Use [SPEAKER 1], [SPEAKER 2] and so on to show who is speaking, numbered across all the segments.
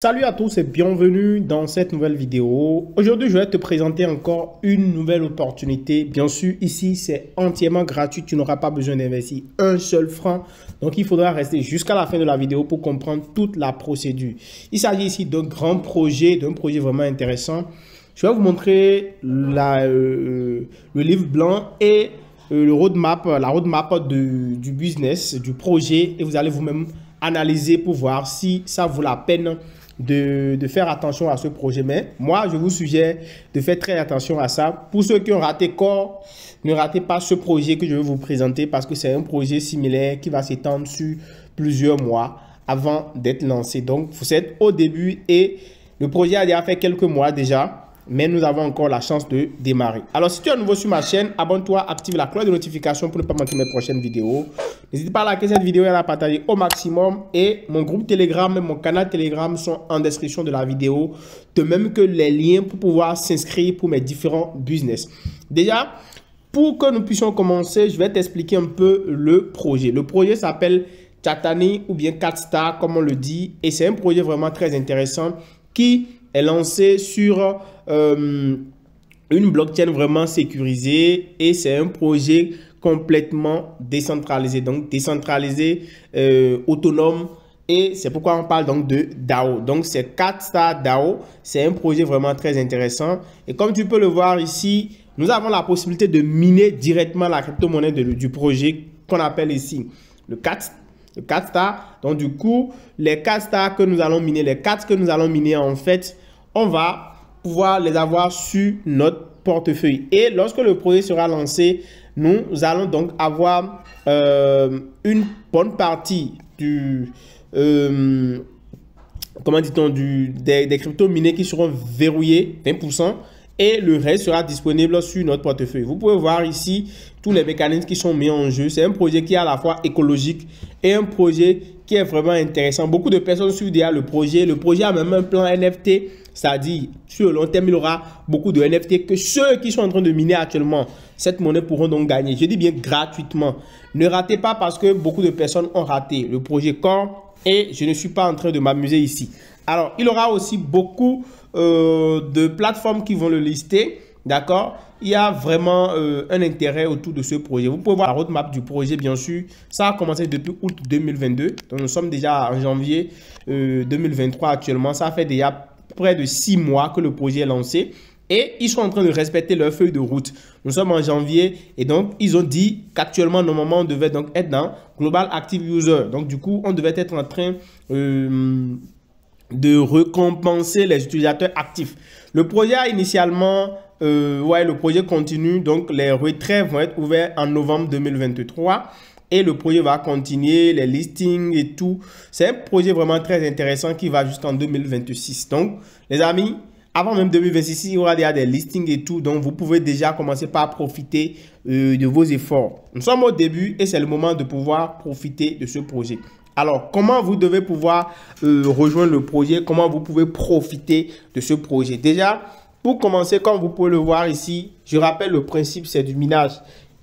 [SPEAKER 1] Salut à tous et bienvenue dans cette nouvelle vidéo. Aujourd'hui, je vais te présenter encore une nouvelle opportunité. Bien sûr, ici, c'est entièrement gratuit. Tu n'auras pas besoin d'investir un seul franc. Donc, il faudra rester jusqu'à la fin de la vidéo pour comprendre toute la procédure. Il s'agit ici d'un grand projet, d'un projet vraiment intéressant. Je vais vous montrer euh, euh, le livre blanc et euh, le roadmap, la roadmap du business, du projet. Et vous allez vous-même analyser pour voir si ça vaut la peine de, faire attention à ce projet. Mais moi, je vous suggère de faire très attention à ça. Pour ceux qui ont raté corps ne ratez pas ce projet que je vais vous présenter parce que c'est un projet similaire qui va s'étendre sur plusieurs mois avant d'être lancé. Donc, vous êtes au début et le projet a déjà fait quelques mois déjà mais nous avons encore la chance de démarrer. Alors si tu es nouveau sur ma chaîne, abonne-toi, active la cloche de notification pour ne pas manquer mes prochaines vidéos. N'hésite pas à liker cette vidéo et à la partager au maximum. Et mon groupe Telegram et mon canal Telegram sont en description de la vidéo, de même que les liens pour pouvoir s'inscrire pour mes différents business. Déjà, pour que nous puissions commencer, je vais t'expliquer un peu le projet. Le projet s'appelle Chatani ou bien 4 Star, comme on le dit, et c'est un projet vraiment très intéressant qui lancé sur euh, une blockchain vraiment sécurisée et c'est un projet complètement décentralisé, donc décentralisé, euh, autonome. Et c'est pourquoi on parle donc de DAO. Donc c'est 4 stars DAO. C'est un projet vraiment très intéressant. Et comme tu peux le voir ici, nous avons la possibilité de miner directement la crypto-monnaie du projet qu'on appelle ici le 4, le 4 star. Donc du coup, les 4 stars que nous allons miner, les 4 que nous allons miner en fait, on va pouvoir les avoir sur notre portefeuille. Et lorsque le projet sera lancé, nous allons donc avoir euh, une bonne partie du... Euh, comment dit-on, des, des cryptos minés qui seront verrouillés, 20%, et le reste sera disponible sur notre portefeuille. Vous pouvez voir ici tous les mécanismes qui sont mis en jeu. C'est un projet qui est à la fois écologique et un projet qui est vraiment intéressant. Beaucoup de personnes suivent déjà le projet. Le projet a même un plan NFT, c'est-à-dire sur le long terme, il y aura beaucoup de NFT que ceux qui sont en train de miner actuellement cette monnaie pourront donc gagner. Je dis bien gratuitement. Ne ratez pas parce que beaucoup de personnes ont raté le projet Core et je ne suis pas en train de m'amuser ici. Alors, il aura aussi beaucoup euh, de plateformes qui vont le lister. D'accord Il y a vraiment euh, un intérêt autour de ce projet. Vous pouvez voir la roadmap du projet, bien sûr. Ça a commencé depuis août 2022. Donc, nous sommes déjà en janvier 2023 euh, actuellement. Ça fait déjà près de six mois que le projet est lancé. Et ils sont en train de respecter leur feuille de route. Nous sommes en janvier et donc ils ont dit qu'actuellement, normalement, on devait donc être dans Global Active User. Donc, du coup, on devait être en train... Euh, de récompenser les utilisateurs actifs. Le projet a initialement, euh, ouais, le projet continue, donc les retraits vont être ouverts en novembre 2023 et le projet va continuer, les listings et tout. C'est un projet vraiment très intéressant qui va jusqu'en 2026. Donc, les amis, avant même 2026, il y aura déjà des listings et tout, donc vous pouvez déjà commencer par profiter euh, de vos efforts. Nous sommes au début et c'est le moment de pouvoir profiter de ce projet. Alors, comment vous devez pouvoir euh, rejoindre le projet Comment vous pouvez profiter de ce projet Déjà, pour commencer, comme vous pouvez le voir ici, je rappelle le principe, c'est du minage.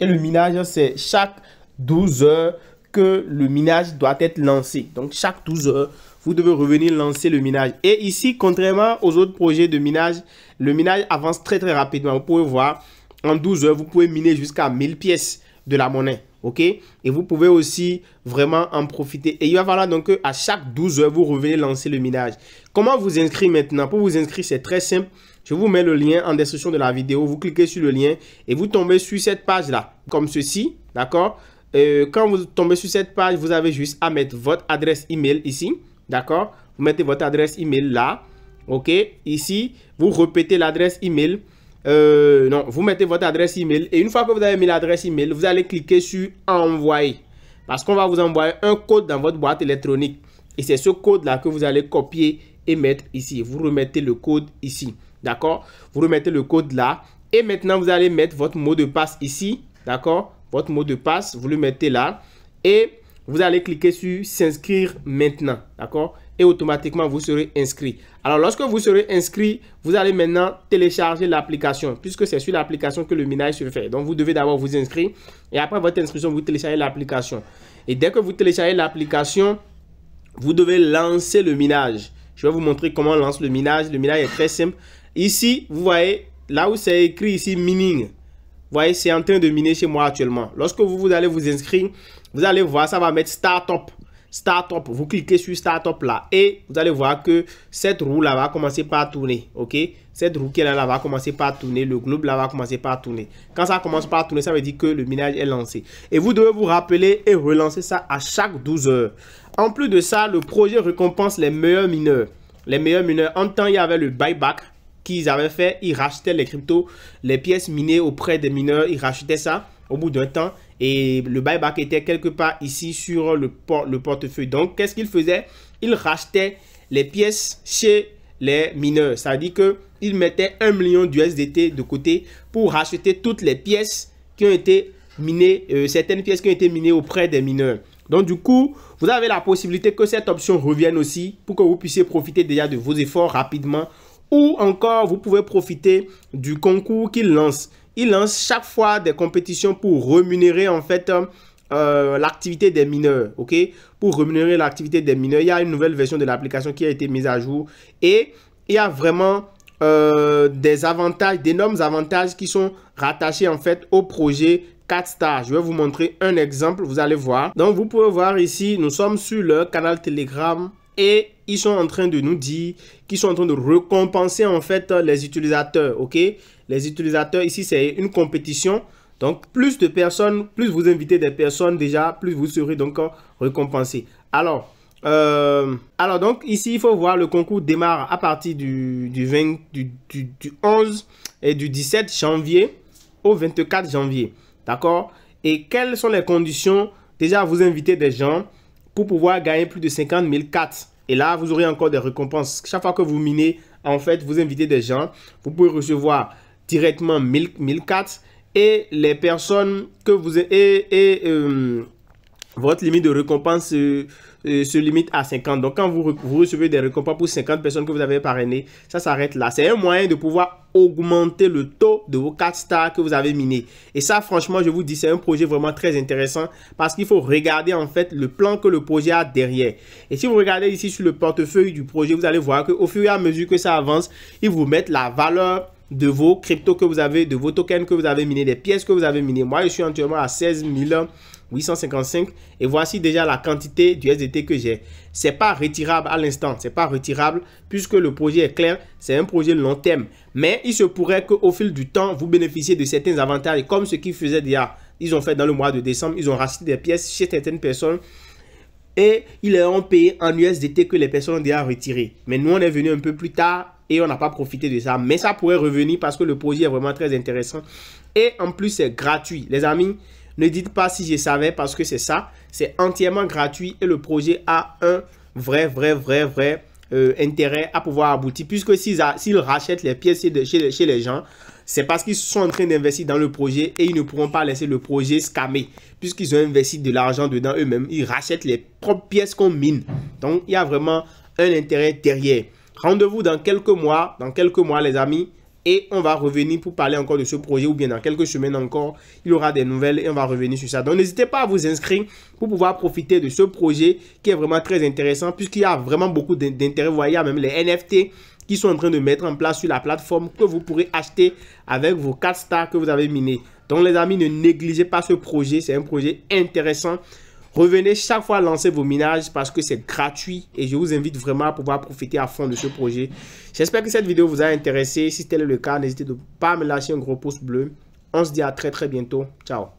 [SPEAKER 1] Et le minage, c'est chaque 12 heures que le minage doit être lancé. Donc, chaque 12 heures, vous devez revenir lancer le minage. Et ici, contrairement aux autres projets de minage, le minage avance très, très rapidement. Vous pouvez voir, en 12 heures, vous pouvez miner jusqu'à 1000 pièces de la monnaie. OK Et vous pouvez aussi vraiment en profiter. Et il va falloir donc à chaque 12 heures, vous revenez lancer le minage. Comment vous inscrire maintenant Pour vous inscrire, c'est très simple. Je vous mets le lien en description de la vidéo. Vous cliquez sur le lien et vous tombez sur cette page-là, comme ceci, d'accord euh, Quand vous tombez sur cette page, vous avez juste à mettre votre adresse email ici, d'accord Vous mettez votre adresse email là, ok Ici, vous répétez l'adresse email euh, non, vous mettez votre adresse email et une fois que vous avez mis l'adresse email, vous allez cliquer sur envoyer parce qu'on va vous envoyer un code dans votre boîte électronique et c'est ce code là que vous allez copier et mettre ici. Vous remettez le code ici, d'accord Vous remettez le code là et maintenant vous allez mettre votre mot de passe ici, d'accord Votre mot de passe, vous le mettez là et vous allez cliquer sur s'inscrire maintenant, d'accord et automatiquement vous serez inscrit. Alors lorsque vous serez inscrit, vous allez maintenant télécharger l'application puisque c'est sur l'application que le minage se fait. Donc vous devez d'abord vous inscrire et après votre inscription, vous téléchargez l'application. Et dès que vous téléchargez l'application, vous devez lancer le minage. Je vais vous montrer comment on lance le minage. Le minage est très simple. Ici, vous voyez, là où c'est écrit ici mining. Vous voyez, c'est en train de miner chez moi actuellement. Lorsque vous, vous allez vous inscrire, vous allez voir, ça va mettre startup. Startup. Vous cliquez sur Startup là et vous allez voir que cette roue là va commencer par tourner. Ok, cette roue qui est là, va commencer par tourner. Le globe là va commencer par tourner. Quand ça commence par tourner, ça veut dire que le minage est lancé. Et vous devez vous rappeler et relancer ça à chaque 12 heures. En plus de ça, le projet récompense les meilleurs mineurs. Les meilleurs mineurs, en temps, il y avait le buyback qu'ils avaient fait. Ils rachetaient les cryptos, les pièces minées auprès des mineurs. Ils rachetaient ça au bout d'un temps. Et le buyback était quelque part ici sur le, le portefeuille. Donc, qu'est-ce qu'il faisait Il rachetait les pièces chez les mineurs. cest à dire qu'il mettait 1 million d'USDT de côté pour racheter toutes les pièces qui ont été minées, euh, certaines pièces qui ont été minées auprès des mineurs. Donc du coup, vous avez la possibilité que cette option revienne aussi pour que vous puissiez profiter déjà de vos efforts rapidement ou encore vous pouvez profiter du concours qu'il lance il lance chaque fois des compétitions pour rémunérer en fait euh, euh, l'activité des mineurs, ok Pour rémunérer l'activité des mineurs, il y a une nouvelle version de l'application qui a été mise à jour et il y a vraiment euh, des avantages, d'énormes avantages qui sont rattachés en fait au projet 4 stars. Je vais vous montrer un exemple, vous allez voir. Donc vous pouvez voir ici, nous sommes sur le canal Telegram et ils sont en train de nous dire qu'ils sont en train de récompenser en fait les utilisateurs, ok les utilisateurs ici, c'est une compétition. Donc, plus de personnes, plus vous invitez des personnes déjà, plus vous serez donc récompensé. Alors, euh, alors donc ici, il faut voir le concours démarre à partir du, du, 20, du, 11 et du 17 janvier au 24 janvier. D'accord Et quelles sont les conditions Déjà, vous invitez des gens pour pouvoir gagner plus de 50 000 Et là, vous aurez encore des récompenses. Chaque fois que vous minez, en fait, vous invitez des gens. Vous pouvez recevoir directement 1000, 1004 et les personnes que vous et, euh, votre limite de récompense euh, euh, se limite à 50. Donc, quand vous, recevez des récompenses pour 50 personnes que vous avez parrainé ça s'arrête là. C'est un moyen de pouvoir augmenter le taux de vos 4 stars que vous avez miné Et ça, franchement, je vous dis, c'est un projet vraiment très intéressant parce qu'il faut regarder en fait le plan que le projet a derrière. Et si vous regardez ici sur le portefeuille du projet, vous allez voir que au fur et à mesure que ça avance, ils vous mettent la valeur de vos cryptos que vous avez, de vos tokens que vous avez minés, des pièces que vous avez minées. Moi, je suis actuellement à 16 855 et voici déjà la quantité du que j'ai. C'est pas retirable à l'instant, c'est pas retirable puisque le projet est clair, c'est un projet long terme. Mais il se pourrait qu'au fil du temps, vous bénéficiez de certains avantages comme ce qu'ils faisaient déjà. Ils ont fait dans le mois de décembre, ils ont racheté des pièces chez certaines personnes et ils les ont payé en USDT que les personnes ont déjà retiré. Mais nous, on est venu un peu plus tard et on n'a pas profité de ça. Mais ça pourrait revenir parce que le projet est vraiment très intéressant. Et en plus, c'est gratuit. Les amis, ne dites pas si je savais parce que c'est ça. C'est entièrement gratuit et le projet a un vrai, vrai, vrai, vrai euh, intérêt à pouvoir aboutir. Puisque s'ils rachètent les pièces chez, chez les gens, c'est parce qu'ils sont en train d'investir dans le projet et ils ne pourront pas laisser le projet scammer. Puisqu'ils ont investi de l'argent dedans eux-mêmes, ils rachètent les propres pièces qu'on mine. Donc, il y a vraiment un intérêt derrière. Rendez-vous dans quelques mois, dans quelques mois les amis, et on va revenir pour parler encore de ce projet ou bien dans quelques semaines encore, il y aura des nouvelles et on va revenir sur ça. Donc n'hésitez pas à vous inscrire pour pouvoir profiter de ce projet qui est vraiment très intéressant puisqu'il y a vraiment beaucoup d'intérêt. Vous voyez, il y a même les NFT qui sont en train de mettre en place sur la plateforme que vous pourrez acheter avec vos 4 stars que vous avez minés. Donc les amis, ne négligez pas ce projet, c'est un projet intéressant Revenez chaque fois lancer vos minages parce que c'est gratuit et je vous invite vraiment à pouvoir profiter à fond de ce projet. J'espère que cette vidéo vous a intéressé. Si tel est le cas, n'hésitez pas à me lâcher un gros pouce bleu. On se dit à très très bientôt. Ciao.